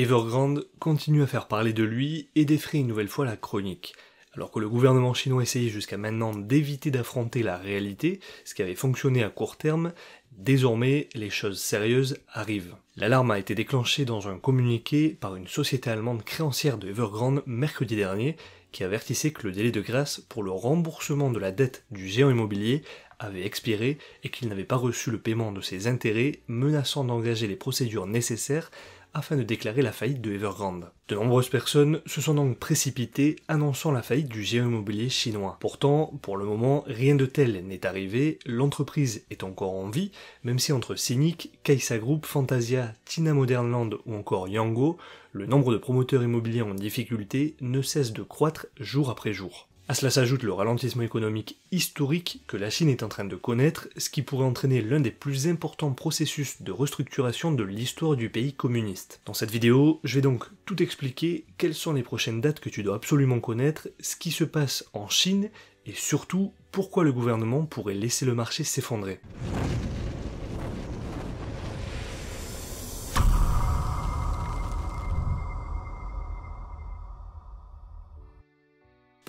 Evergrande continue à faire parler de lui et défraie une nouvelle fois la chronique. Alors que le gouvernement chinois essayait jusqu'à maintenant d'éviter d'affronter la réalité, ce qui avait fonctionné à court terme, désormais les choses sérieuses arrivent. L'alarme a été déclenchée dans un communiqué par une société allemande créancière de Evergrande mercredi dernier, qui avertissait que le délai de grâce pour le remboursement de la dette du géant immobilier avait expiré et qu'il n'avait pas reçu le paiement de ses intérêts, menaçant d'engager les procédures nécessaires afin de déclarer la faillite de Evergrande. De nombreuses personnes se sont donc précipitées annonçant la faillite du géant immobilier chinois. Pourtant, pour le moment, rien de tel n'est arrivé, l'entreprise est encore en vie, même si entre Cynic, Kaisa Group, Fantasia, Tina Modernland ou encore Yango, le nombre de promoteurs immobiliers en difficulté ne cesse de croître jour après jour. À cela s'ajoute le ralentissement économique historique que la Chine est en train de connaître, ce qui pourrait entraîner l'un des plus importants processus de restructuration de l'histoire du pays communiste. Dans cette vidéo, je vais donc tout expliquer, quelles sont les prochaines dates que tu dois absolument connaître, ce qui se passe en Chine et surtout pourquoi le gouvernement pourrait laisser le marché s'effondrer.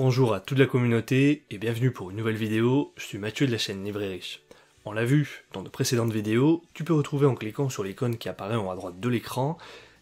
Bonjour à toute la communauté et bienvenue pour une nouvelle vidéo, je suis Mathieu de la chaîne Livré On l'a vu dans de précédentes vidéos, tu peux retrouver en cliquant sur l'icône qui apparaît en haut à droite de l'écran,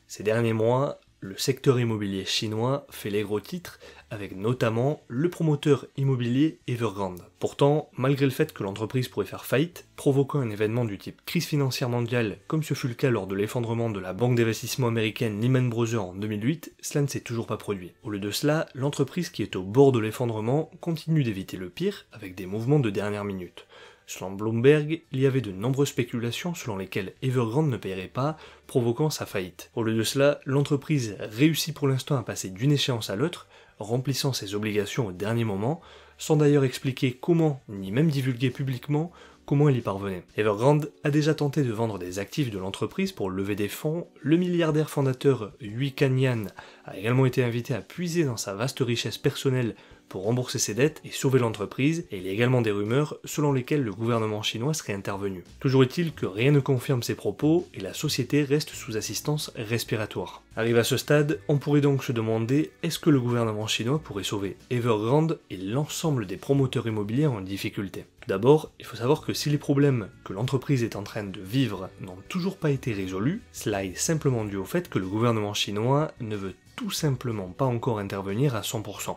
ces derniers mois, le secteur immobilier chinois fait les gros titres avec notamment le promoteur immobilier Evergrande. Pourtant, malgré le fait que l'entreprise pourrait faire faillite, provoquant un événement du type crise financière mondiale comme ce fut le cas lors de l'effondrement de la banque d'investissement américaine Lehman Brothers en 2008, cela ne s'est toujours pas produit. Au lieu de cela, l'entreprise qui est au bord de l'effondrement continue d'éviter le pire avec des mouvements de dernière minute. Selon Bloomberg, il y avait de nombreuses spéculations selon lesquelles Evergrande ne paierait pas, provoquant sa faillite. Au lieu de cela, l'entreprise réussit pour l'instant à passer d'une échéance à l'autre, remplissant ses obligations au dernier moment, sans d'ailleurs expliquer comment, ni même divulguer publiquement, comment elle y parvenait. Evergrande a déjà tenté de vendre des actifs de l'entreprise pour lever des fonds. Le milliardaire fondateur Yui Kanyan a également été invité à puiser dans sa vaste richesse personnelle pour rembourser ses dettes et sauver l'entreprise, et il y a également des rumeurs selon lesquelles le gouvernement chinois serait intervenu. Toujours est-il que rien ne confirme ces propos et la société reste sous assistance respiratoire. Arrivé à ce stade, on pourrait donc se demander est-ce que le gouvernement chinois pourrait sauver Evergrande et l'ensemble des promoteurs immobiliers en difficulté D'abord, il faut savoir que si les problèmes que l'entreprise est en train de vivre n'ont toujours pas été résolus, cela est simplement dû au fait que le gouvernement chinois ne veut tout simplement pas encore intervenir à 100%.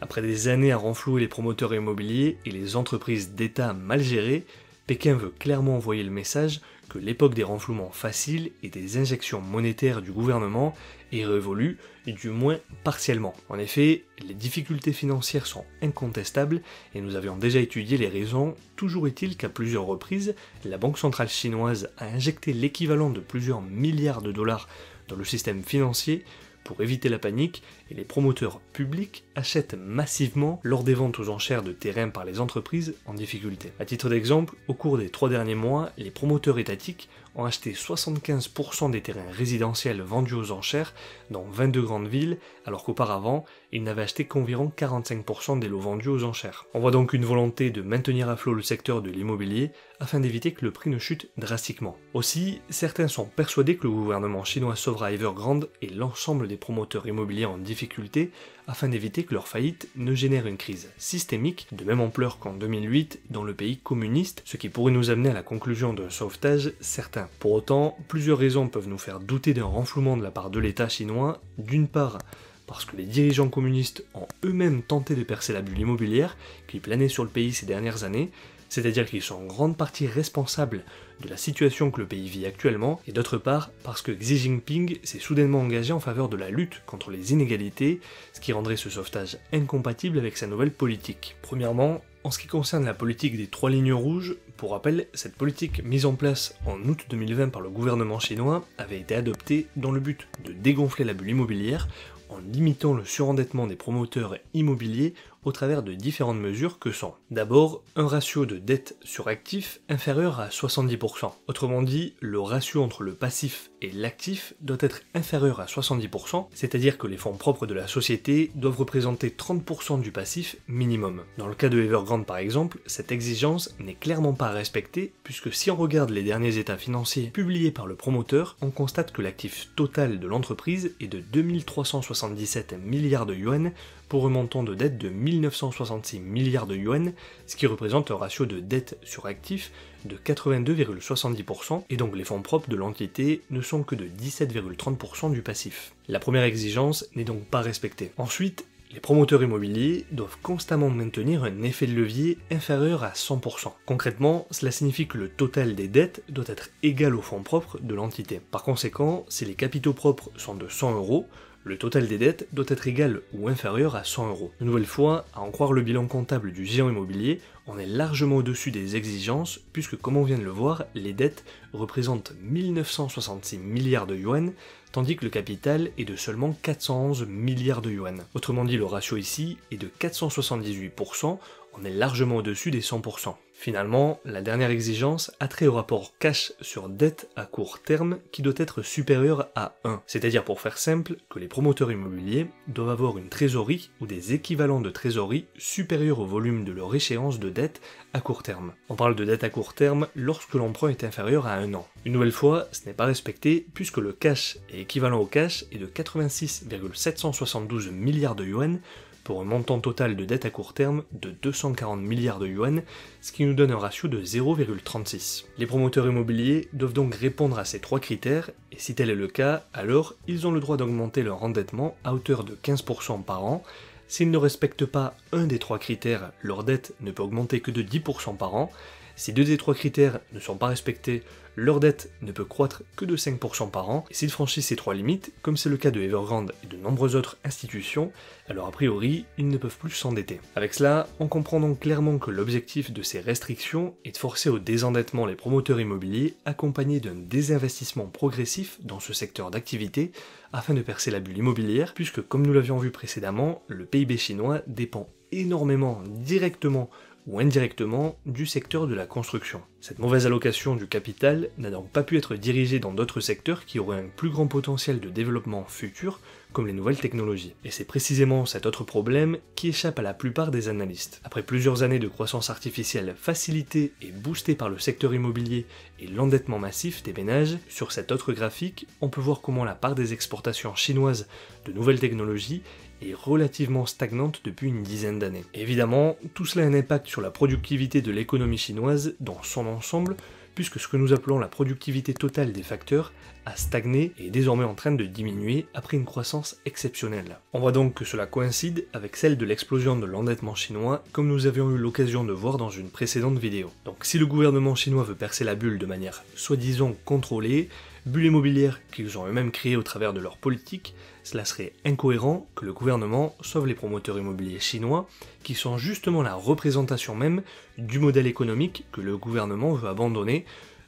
Après des années à renflouer les promoteurs immobiliers et les entreprises d'État mal gérées, Pékin veut clairement envoyer le message que l'époque des renflouements faciles et des injections monétaires du gouvernement est révolue, du moins partiellement. En effet, les difficultés financières sont incontestables et nous avions déjà étudié les raisons. Toujours est-il qu'à plusieurs reprises, la Banque centrale chinoise a injecté l'équivalent de plusieurs milliards de dollars dans le système financier pour éviter la panique, et les promoteurs publics achètent massivement lors des ventes aux enchères de terrains par les entreprises en difficulté. À titre d'exemple, au cours des trois derniers mois, les promoteurs étatiques ont acheté 75% des terrains résidentiels vendus aux enchères dans 22 grandes villes, alors qu'auparavant, ils n'avaient acheté qu'environ 45% des lots vendus aux enchères. On voit donc une volonté de maintenir à flot le secteur de l'immobilier afin d'éviter que le prix ne chute drastiquement. Aussi, certains sont persuadés que le gouvernement chinois sauvera Evergrande et l'ensemble des promoteurs immobiliers en difficulté afin d'éviter que leur faillite ne génère une crise systémique de même ampleur qu'en 2008 dans le pays communiste, ce qui pourrait nous amener à la conclusion d'un sauvetage certain. Pour autant, plusieurs raisons peuvent nous faire douter d'un renflouement de la part de l'État chinois. D'une part, parce que les dirigeants communistes ont eux-mêmes tenté de percer la bulle immobilière qui planait sur le pays ces dernières années, c'est-à-dire qu'ils sont en grande partie responsables de la situation que le pays vit actuellement, et d'autre part parce que Xi Jinping s'est soudainement engagé en faveur de la lutte contre les inégalités, ce qui rendrait ce sauvetage incompatible avec sa nouvelle politique. Premièrement, en ce qui concerne la politique des trois lignes rouges, pour rappel, cette politique mise en place en août 2020 par le gouvernement chinois avait été adoptée dans le but de dégonfler la bulle immobilière en limitant le surendettement des promoteurs immobiliers au travers de différentes mesures que sont d'abord un ratio de dette sur actif inférieur à 70%. Autrement dit, le ratio entre le passif et l'actif doit être inférieur à 70%, c'est-à-dire que les fonds propres de la société doivent représenter 30% du passif minimum. Dans le cas de Evergrande par exemple, cette exigence n'est clairement pas respectée puisque si on regarde les derniers états financiers publiés par le promoteur, on constate que l'actif total de l'entreprise est de 2360 77 milliards de yuan pour un montant de dette de 1966 milliards de yuan, ce qui représente un ratio de dette sur actif de 82,70% et donc les fonds propres de l'entité ne sont que de 17,30% du passif. La première exigence n'est donc pas respectée. Ensuite, les promoteurs immobiliers doivent constamment maintenir un effet de levier inférieur à 100%. Concrètement, cela signifie que le total des dettes doit être égal aux fonds propres de l'entité. Par conséquent, si les capitaux propres sont de 100 euros, le total des dettes doit être égal ou inférieur à 100 euros. Une nouvelle fois, à en croire le bilan comptable du géant immobilier, on est largement au-dessus des exigences puisque comme on vient de le voir, les dettes représentent 1966 milliards de yuan, tandis que le capital est de seulement 411 milliards de yuan. Autrement dit, le ratio ici est de 478%, on est largement au-dessus des 100%. Finalement, la dernière exigence a trait au rapport cash sur dette à court terme qui doit être supérieur à 1. C'est-à-dire pour faire simple que les promoteurs immobiliers doivent avoir une trésorerie ou des équivalents de trésorerie supérieurs au volume de leur échéance de dette à court terme. On parle de dette à court terme lorsque l'emprunt est inférieur à 1 an. Une nouvelle fois, ce n'est pas respecté puisque le cash et équivalent au cash est de 86,772 milliards de yuan pour un montant total de dette à court terme de 240 milliards de yuan, ce qui nous donne un ratio de 0,36. Les promoteurs immobiliers doivent donc répondre à ces trois critères, et si tel est le cas, alors ils ont le droit d'augmenter leur endettement à hauteur de 15% par an. S'ils ne respectent pas un des trois critères, leur dette ne peut augmenter que de 10% par an, si deux des trois critères ne sont pas respectés, leur dette ne peut croître que de 5% par an, et s'ils franchissent ces trois limites, comme c'est le cas de Evergrande et de nombreuses autres institutions, alors a priori, ils ne peuvent plus s'endetter. Avec cela, on comprend donc clairement que l'objectif de ces restrictions est de forcer au désendettement les promoteurs immobiliers accompagnés d'un désinvestissement progressif dans ce secteur d'activité afin de percer la bulle immobilière, puisque comme nous l'avions vu précédemment, le PIB chinois dépend énormément directement ou indirectement du secteur de la construction. Cette mauvaise allocation du capital n'a donc pas pu être dirigée dans d'autres secteurs qui auraient un plus grand potentiel de développement futur, comme les nouvelles technologies. Et c'est précisément cet autre problème qui échappe à la plupart des analystes. Après plusieurs années de croissance artificielle facilitée et boostée par le secteur immobilier et l'endettement massif des ménages, sur cet autre graphique, on peut voir comment la part des exportations chinoises de nouvelles technologies est relativement stagnante depuis une dizaine d'années. Évidemment, tout cela a un impact sur la productivité de l'économie chinoise dans son ensemble ensemble, puisque ce que nous appelons la productivité totale des facteurs a stagné et est désormais en train de diminuer après une croissance exceptionnelle. On voit donc que cela coïncide avec celle de l'explosion de l'endettement chinois, comme nous avions eu l'occasion de voir dans une précédente vidéo. Donc si le gouvernement chinois veut percer la bulle de manière soi-disant contrôlée, bulle immobilière qu'ils ont eux-mêmes créée au travers de leur politique, cela serait incohérent que le gouvernement sauve les promoteurs immobiliers chinois, qui sont justement la représentation même du modèle économique que le gouvernement veut abandonner,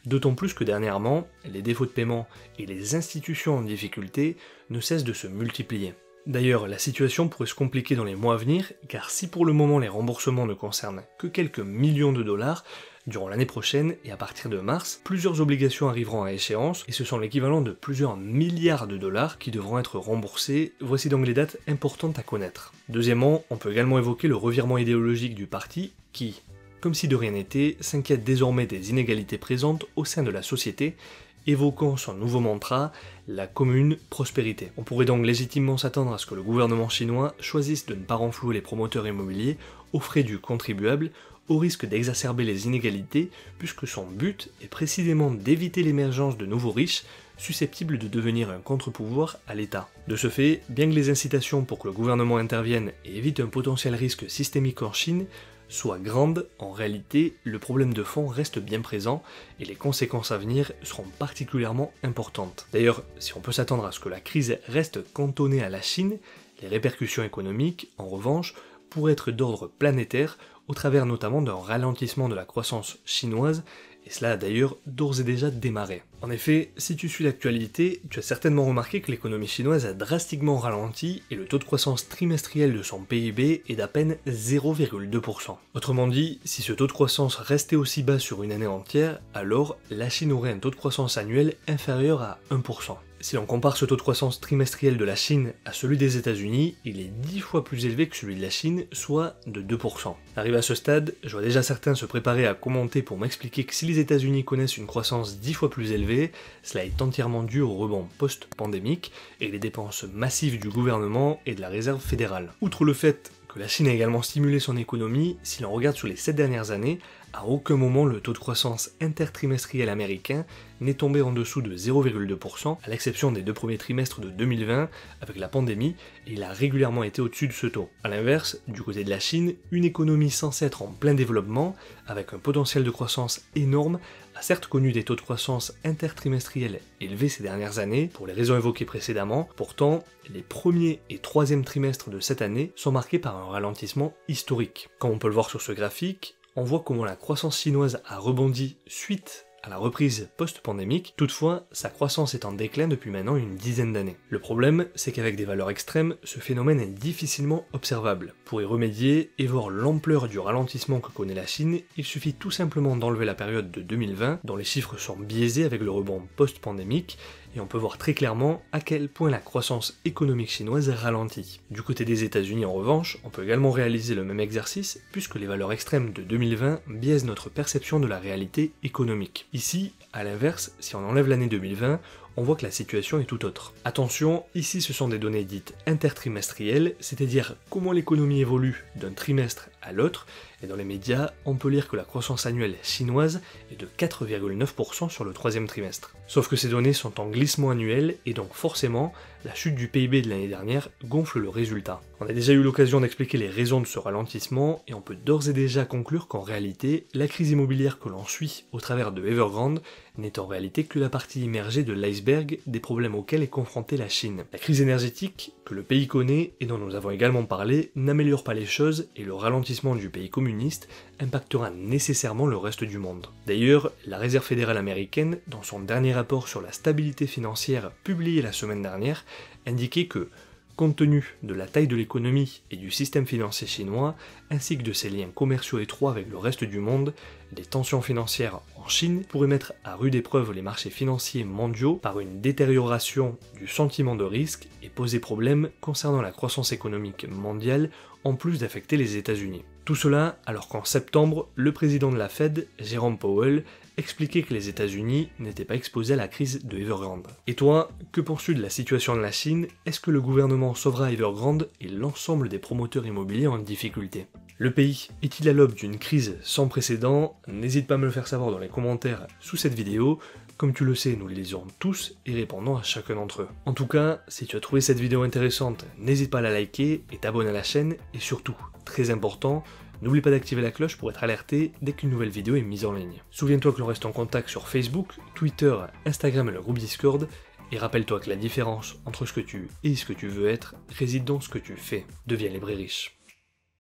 d'autant plus que dernièrement, les défauts de paiement et les institutions en difficulté ne cessent de se multiplier. D'ailleurs, la situation pourrait se compliquer dans les mois à venir, car si pour le moment les remboursements ne concernent que quelques millions de dollars, Durant l'année prochaine et à partir de mars, plusieurs obligations arriveront à échéance et ce sont l'équivalent de plusieurs milliards de dollars qui devront être remboursés. Voici donc les dates importantes à connaître. Deuxièmement, on peut également évoquer le revirement idéologique du parti qui, comme si de rien n'était, s'inquiète désormais des inégalités présentes au sein de la société évoquant son nouveau mantra, la commune prospérité. On pourrait donc légitimement s'attendre à ce que le gouvernement chinois choisisse de ne pas renflouer les promoteurs immobiliers au frais du contribuable au risque d'exacerber les inégalités, puisque son but est précisément d'éviter l'émergence de nouveaux riches susceptibles de devenir un contre-pouvoir à l'État. De ce fait, bien que les incitations pour que le gouvernement intervienne et évite un potentiel risque systémique en Chine soient grandes, en réalité, le problème de fond reste bien présent et les conséquences à venir seront particulièrement importantes. D'ailleurs, si on peut s'attendre à ce que la crise reste cantonnée à la Chine, les répercussions économiques, en revanche, pourraient être d'ordre planétaire au travers notamment d'un ralentissement de la croissance chinoise, et cela a d'ailleurs d'ores et déjà démarré. En effet, si tu suis l'actualité, tu as certainement remarqué que l'économie chinoise a drastiquement ralenti et le taux de croissance trimestriel de son PIB est d'à peine 0,2%. Autrement dit, si ce taux de croissance restait aussi bas sur une année entière, alors la Chine aurait un taux de croissance annuel inférieur à 1%. Si l'on compare ce taux de croissance trimestriel de la Chine à celui des États-Unis, il est 10 fois plus élevé que celui de la Chine, soit de 2%. Arrivé à ce stade, je vois déjà certains se préparer à commenter pour m'expliquer que si les États-Unis connaissent une croissance 10 fois plus élevée, cela est entièrement dû au rebond post-pandémique et les dépenses massives du gouvernement et de la réserve fédérale. Outre le fait que la Chine a également stimulé son économie, si l'on regarde sur les 7 dernières années, à aucun moment le taux de croissance intertrimestriel américain n'est tombé en dessous de 0,2%, à l'exception des deux premiers trimestres de 2020 avec la pandémie, et il a régulièrement été au-dessus de ce taux. A l'inverse, du côté de la Chine, une économie censée être en plein développement, avec un potentiel de croissance énorme, a certes connu des taux de croissance intertrimestriels élevés ces dernières années, pour les raisons évoquées précédemment, pourtant, les premiers et troisième trimestres de cette année sont marqués par un ralentissement historique. Comme on peut le voir sur ce graphique, on voit comment la croissance chinoise a rebondi suite à la reprise post-pandémique, toutefois sa croissance est en déclin depuis maintenant une dizaine d'années. Le problème, c'est qu'avec des valeurs extrêmes, ce phénomène est difficilement observable. Pour y remédier et voir l'ampleur du ralentissement que connaît la Chine, il suffit tout simplement d'enlever la période de 2020, dont les chiffres sont biaisés avec le rebond post-pandémique, et on peut voir très clairement à quel point la croissance économique chinoise ralentit. Du côté des États-Unis en revanche, on peut également réaliser le même exercice puisque les valeurs extrêmes de 2020 biaisent notre perception de la réalité économique. Ici, à l'inverse, si on enlève l'année 2020, on voit que la situation est tout autre. Attention, ici ce sont des données dites intertrimestrielles, c'est-à-dire comment l'économie évolue d'un trimestre à l'autre, et dans les médias, on peut lire que la croissance annuelle chinoise est de 4,9% sur le troisième trimestre. Sauf que ces données sont en glissement annuel, et donc forcément, la chute du PIB de l'année dernière gonfle le résultat. On a déjà eu l'occasion d'expliquer les raisons de ce ralentissement, et on peut d'ores et déjà conclure qu'en réalité, la crise immobilière que l'on suit au travers de Evergrande n'est en réalité que la partie immergée de l'iceberg des problèmes auxquels est confrontée la Chine. La crise énergétique, que le pays connaît et dont nous avons également parlé, n'améliore pas les choses et le ralentissement du pays communiste impactera nécessairement le reste du monde. D'ailleurs, la Réserve fédérale américaine, dans son dernier rapport sur la stabilité financière publié la semaine dernière, indiquait que Compte tenu de la taille de l'économie et du système financier chinois, ainsi que de ses liens commerciaux étroits avec le reste du monde, les tensions financières en Chine pourraient mettre à rude épreuve les marchés financiers mondiaux par une détérioration du sentiment de risque et poser problème concernant la croissance économique mondiale en plus d'affecter les États-Unis. Tout cela alors qu'en septembre, le président de la Fed, Jerome Powell, expliquait que les États-Unis n'étaient pas exposés à la crise de Evergrande. Et toi, que penses-tu de la situation de la Chine Est-ce que le gouvernement sauvera Evergrande et l'ensemble des promoteurs immobiliers en difficulté Le pays est-il à l'aube d'une crise sans précédent N'hésite pas à me le faire savoir dans les commentaires sous cette vidéo. Comme tu le sais, nous les lisons tous et répondons à chacun d'entre eux. En tout cas, si tu as trouvé cette vidéo intéressante, n'hésite pas à la liker et t'abonner à la chaîne et surtout, très important, N'oublie pas d'activer la cloche pour être alerté dès qu'une nouvelle vidéo est mise en ligne. Souviens-toi que l'on reste en contact sur Facebook, Twitter, Instagram et le groupe Discord, et rappelle-toi que la différence entre ce que tu es et ce que tu veux être réside dans ce que tu fais. Deviens libre et riche.